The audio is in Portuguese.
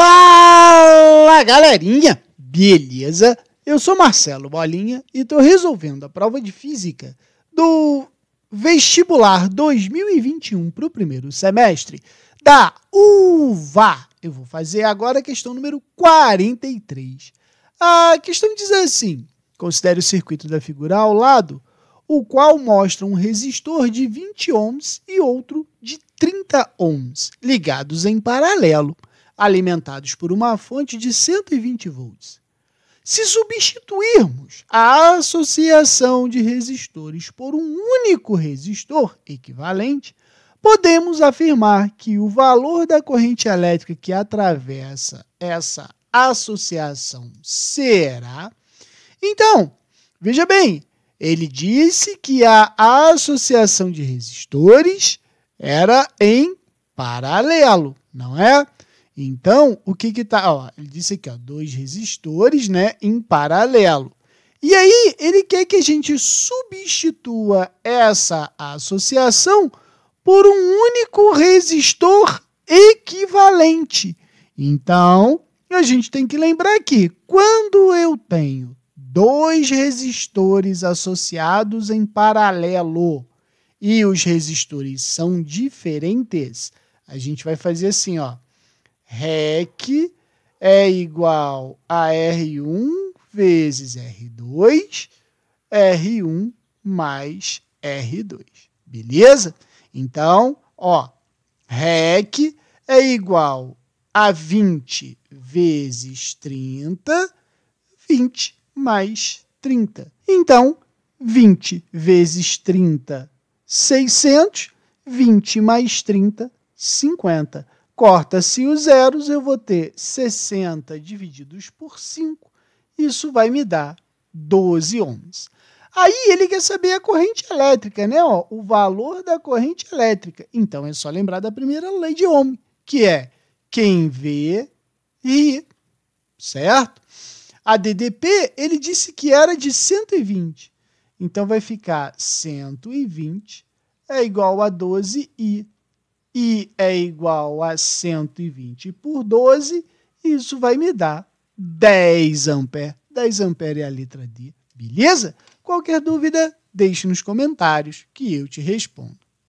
Fala galerinha, beleza? Eu sou Marcelo Bolinha e estou resolvendo a prova de física do vestibular 2021 para o primeiro semestre da UVA. Eu vou fazer agora a questão número 43. A questão diz assim: considere o circuito da figura ao lado, o qual mostra um resistor de 20 ohms e outro de 30 ohms ligados em paralelo alimentados por uma fonte de 120 volts. Se substituirmos a associação de resistores por um único resistor equivalente, podemos afirmar que o valor da corrente elétrica que atravessa essa associação será. Então, veja bem, ele disse que a associação de resistores era em paralelo, não é? Então, o que que tá, ó, ele disse aqui, ó, dois resistores, né, em paralelo. E aí, ele quer que a gente substitua essa associação por um único resistor equivalente. Então, a gente tem que lembrar que quando eu tenho dois resistores associados em paralelo e os resistores são diferentes, a gente vai fazer assim, ó. REC é igual a R1 vezes R2, R1 mais R2. Beleza? Então, ó, REC é igual a 20 vezes 30, 20 mais 30. Então, 20 vezes 30, 600, 20 mais 30, 50. Corta-se os zeros, eu vou ter 60 divididos por 5, isso vai me dar 12 ohms. Aí ele quer saber a corrente elétrica, né? Ó, o valor da corrente elétrica. Então é só lembrar da primeira lei de Ohm, que é quem vê, e certo? A DDP, ele disse que era de 120. Então vai ficar 120 é igual a 12i i é igual a 120 por 12, isso vai me dar 10 A. 10 A é a letra D, beleza? Qualquer dúvida, deixe nos comentários que eu te respondo.